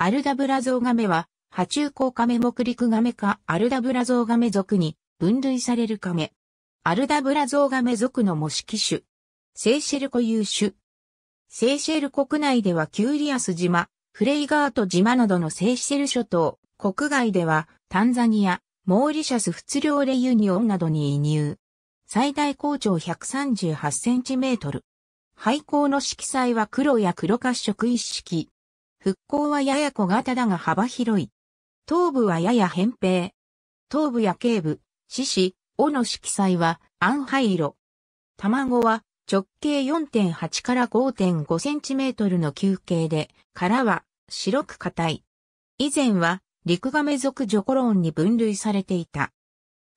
アルダブラゾウガメは、波中港カメ目陸ガメかアルダブラゾウガメ属に分類されるカメ。アルダブラゾウガメ属の模式種。セーシェル固有種。セーシェル国内ではキューリアス島、フレイガート島などのセーシェル諸島、国外ではタンザニア、モーリシャス仏領レユニオンなどに移入。最大高長138センチメートル。廃校の色彩は黒や黒褐色一色。復興はやや小型だが幅広い。頭部はやや扁平。頭部や頸部、四肢、尾の色彩は暗灰色。卵は直径4.8から5.5センチメートルの球形で、殻は白く硬い。以前は陸亀属ジョコローンに分類されていた。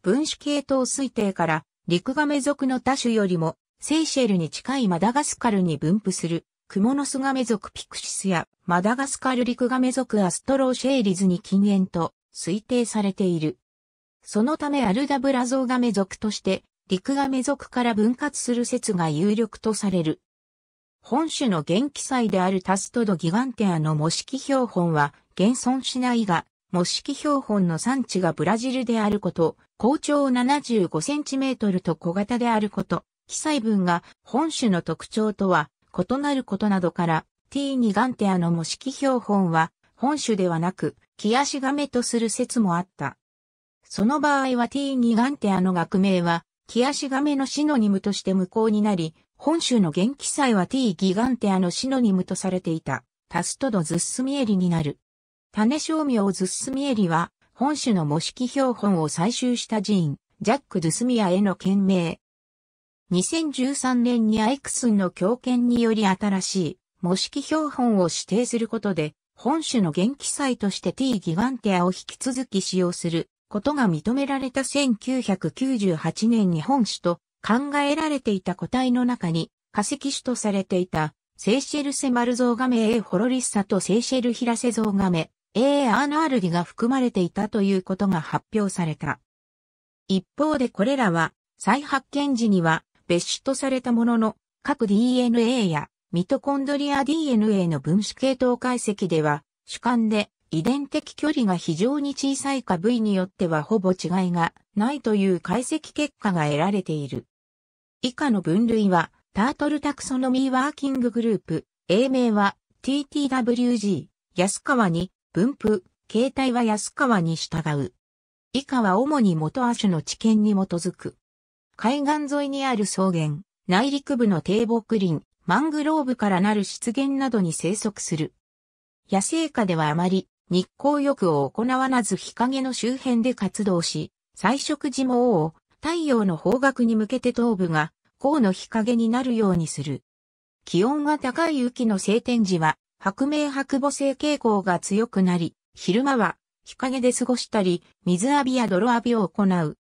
分子系統推定から陸亀属の多種よりもセイシェルに近いマダガスカルに分布するクモノスガメ族ピクシスやマダガスカルリクガメ族アストローシェイリズに禁煙と推定されている。そのためアルダブラゾウガメ族として陸ガメ族から分割する説が有力とされる。本種の元気祭であるタストドギガンテアの模式標本は現存しないが、模式標本の産地がブラジルであること、高長 75cm と小型であること、記載文が本種の特徴とは異なることなどから、T2 ガンテアの模式標本は、本種ではなく、キアシガメとする説もあった。その場合は T2 ガンテアの学名は、キアシガメのシノニムとして無効になり、本州の元気祭は T ギガンテアのシノニムとされていた、タストドズッスミエリになる。種商名ズッスミエリは、本種の模式標本を採集した寺院、ジャック・ズスミアへの件名、2013年にアイクスンの強権により新しい模式標本を指定することで、本種の元気祭として T ギガンテアを引き続き使用することが認められた1998年に本種と考えられていた個体の中に化石種とされていたセーシェルセマルゾウガメ A ホロリッサとセーシェルヒラセゾウガメ A アーナールギが含まれていたということが発表された。一方でこれらは再発見時には別種とされたものの、各 DNA やミトコンドリア DNA の分子系統解析では、主観で遺伝的距離が非常に小さいか部位によってはほぼ違いがないという解析結果が得られている。以下の分類は、タートルタクソノミーワーキンググループ、英名は TTWG、安川に、分布、形態は安川に従う。以下は主に元亜種の知見に基づく。海岸沿いにある草原、内陸部の低木林、マングローブからなる湿原などに生息する。野生下ではあまり日光浴を行わなず日陰の周辺で活動し、彩食時もを太陽の方角に向けて頭部が甲の日陰になるようにする。気温が高い雨季の晴天時は白明白母性傾向が強くなり、昼間は日陰で過ごしたり、水浴びや泥浴びを行う。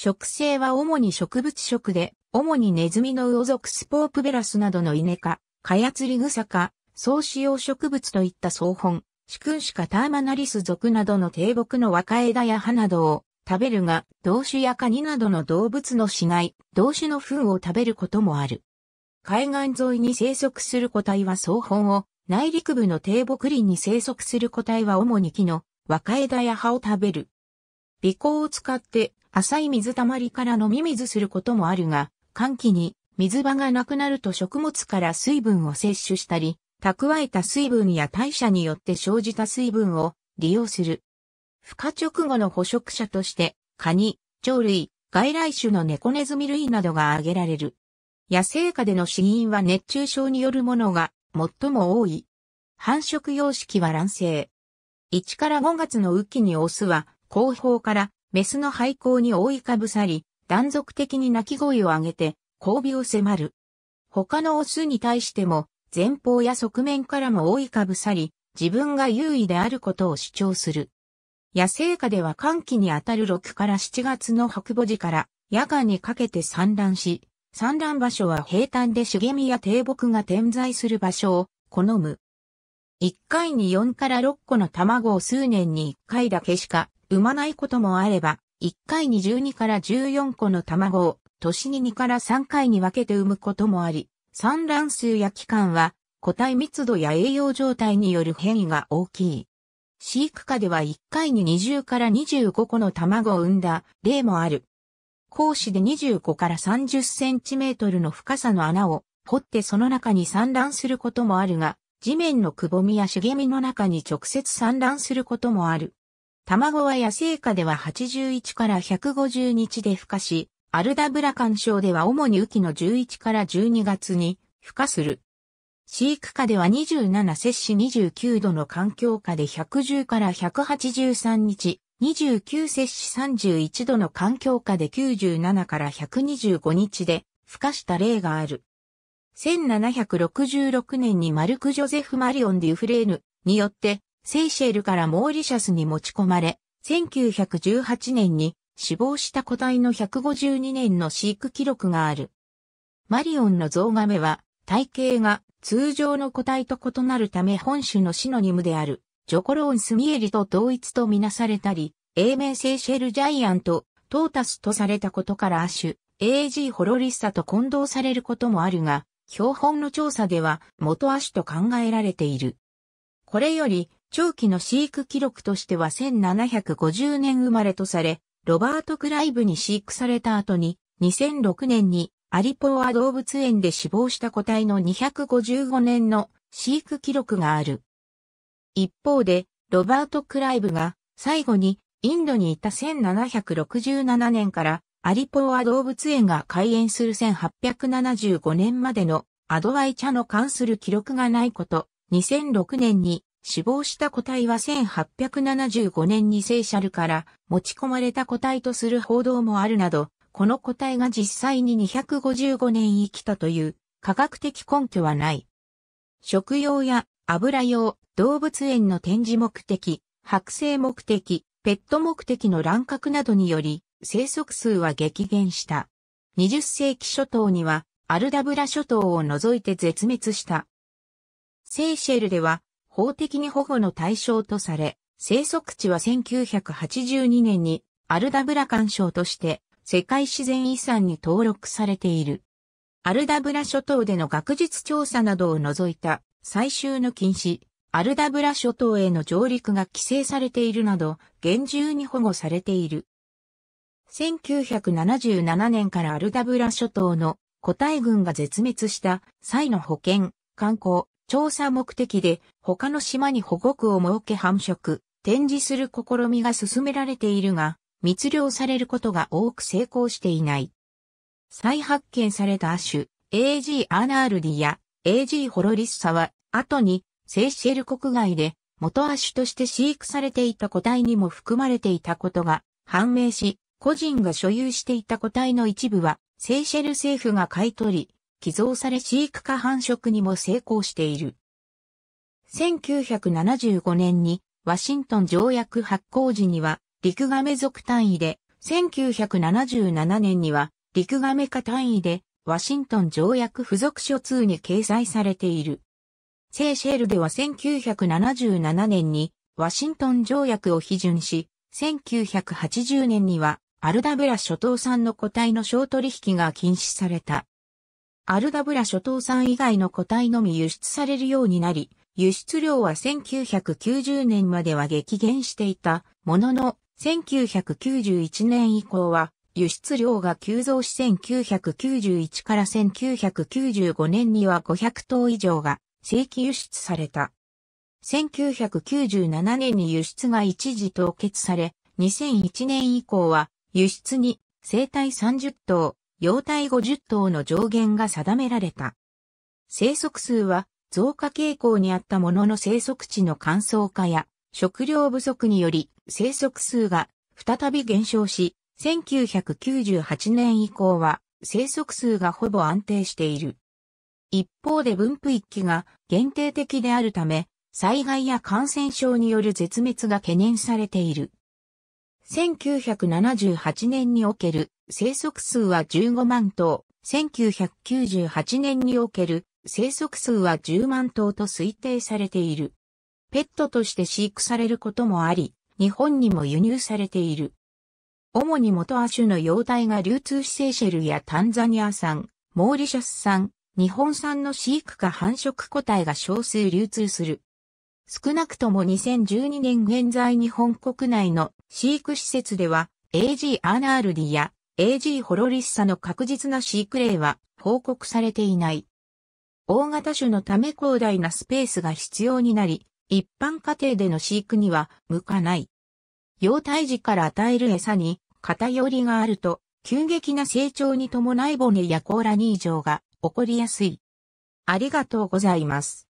植生は主に植物食で、主にネズミの魚族スポープベラスなどのイネ科、カヤツリグサ科、草子用植物といった草本、シクンシカターマナリス属などの低木の若枝や葉などを食べるが、動種やカニなどの動物の死骸、動種の糞を食べることもある。海岸沿いに生息する個体は草本を、内陸部の低木林に生息する個体は主に木の若枝や葉を食べる。微光を使って浅い水たまりから飲み水することもあるが、寒気に水場がなくなると食物から水分を摂取したり、蓄えた水分や代謝によって生じた水分を利用する。孵化直後の捕食者として、カニ、鳥類、外来種の猫ネズミ類などが挙げられる。野生下での死因は熱中症によるものが最も多い。繁殖様式は卵生。1から5月の雨季にオスは後方からメスの廃校に覆いかぶさり、断続的に鳴き声を上げて、交尾を迫る。他のオスに対しても、前方や側面からも覆いかぶさり、自分が優位であることを主張する。野生下では寒気にあたる6から7月の白母時から夜間にかけて産卵し、産卵場所は平坦で茂みや低木が点在する場所を好む。1回に4から6個の卵を数年に1回だけしか産まないこともあれば、1回に12から14個の卵を、年に2から3回に分けて産むこともあり、産卵数や期間は、個体密度や栄養状態による変異が大きい。飼育下では1回に20から25個の卵を産んだ例もある。講師で25から30センチメートルの深さの穴を掘ってその中に産卵することもあるが、地面のくぼみや茂みの中に直接産卵することもある。卵は野生下では81から150日で孵化し、アルダブラ干渉では主に雨季の11から12月に孵化する。飼育下では27摂氏29度の環境下で110から183日、29摂氏31度の環境下で97から125日で孵化した例がある。1766年にマルク・ジョゼフ・マリオン・デュフレーヌによってセイシェルからモーリシャスに持ち込まれ、1918年に死亡した個体の152年の飼育記録がある。マリオンのゾウガメは体型が通常の個体と異なるため本種のシノニムであるジョコローンスミエリと同一とみなされたり、英名セイシェルジャイアント、トータスとされたことから亜種、AG ホロリッサと混同されることもあるが、標本の調査では元亜種と考えられている。これより、長期の飼育記録としては1750年生まれとされ、ロバート・クライブに飼育された後に、2006年にアリポア動物園で死亡した個体の255年の飼育記録がある。一方で、ロバート・クライブが最後にインドにいた1767年からアリポア動物園が開園する1875年までのアドワイ茶の関する記録がないこと、2006年に死亡した個体は1875年にセーシャルから持ち込まれた個体とする報道もあるなど、この個体が実際に255年生きたという科学的根拠はない。食用や油用、動物園の展示目的、剥製目的、ペット目的の乱獲などにより、生息数は激減した。20世紀初頭には、アルダブラ諸島を除いて絶滅した。セーシェルでは、法的に保護の対象とされ、生息地は1982年にアルダブラ干渉として世界自然遺産に登録されている。アルダブラ諸島での学術調査などを除いた最終の禁止、アルダブラ諸島への上陸が規制されているなど、厳重に保護されている。1977年からアルダブラ諸島の個体群が絶滅した際の保険、観光、調査目的で他の島に保護区を設け繁殖、展示する試みが進められているが、密漁されることが多く成功していない。再発見された種、AG アナールディや AG ホロリッサは、後にセーシェル国外で元亜種として飼育されていた個体にも含まれていたことが判明し、個人が所有していた個体の一部は、セーシェル政府が買い取り、寄贈され飼育化繁殖にも成功している。1975年にワシントン条約発行時にはリクガメ属単位で、1977年にはリクガメ単位でワシントン条約付属書通に掲載されている。セーシェルでは1977年にワシントン条約を批准し、1980年にはアルダブラ諸島産の個体の小取引が禁止された。アルダブラ諸島産以外の個体のみ輸出されるようになり、輸出量は1990年までは激減していたものの、1991年以降は輸出量が急増し1991から1995年には500頭以上が正規輸出された。1997年に輸出が一時凍結され、2001年以降は輸出に生体30頭、幼体50頭の上限が定められた。生息数は増加傾向にあったものの生息地の乾燥化や食料不足により生息数が再び減少し、1998年以降は生息数がほぼ安定している。一方で分布域が限定的であるため、災害や感染症による絶滅が懸念されている。1978年における生息数は15万頭、1998年における生息数は10万頭と推定されている。ペットとして飼育されることもあり、日本にも輸入されている。主に元亜種の幼体が流通しセーシェルやタンザニア産、モーリシャス産、日本産の飼育か繁殖個体が少数流通する。少なくとも2012年現在日本国内の飼育施設では AG アナールディや AG ホロリッサの確実な飼育例は報告されていない。大型種のため広大なスペースが必要になり、一般家庭での飼育には向かない。幼体児から与える餌に偏りがあると、急激な成長に伴い骨や甲羅に異常が起こりやすい。ありがとうございます。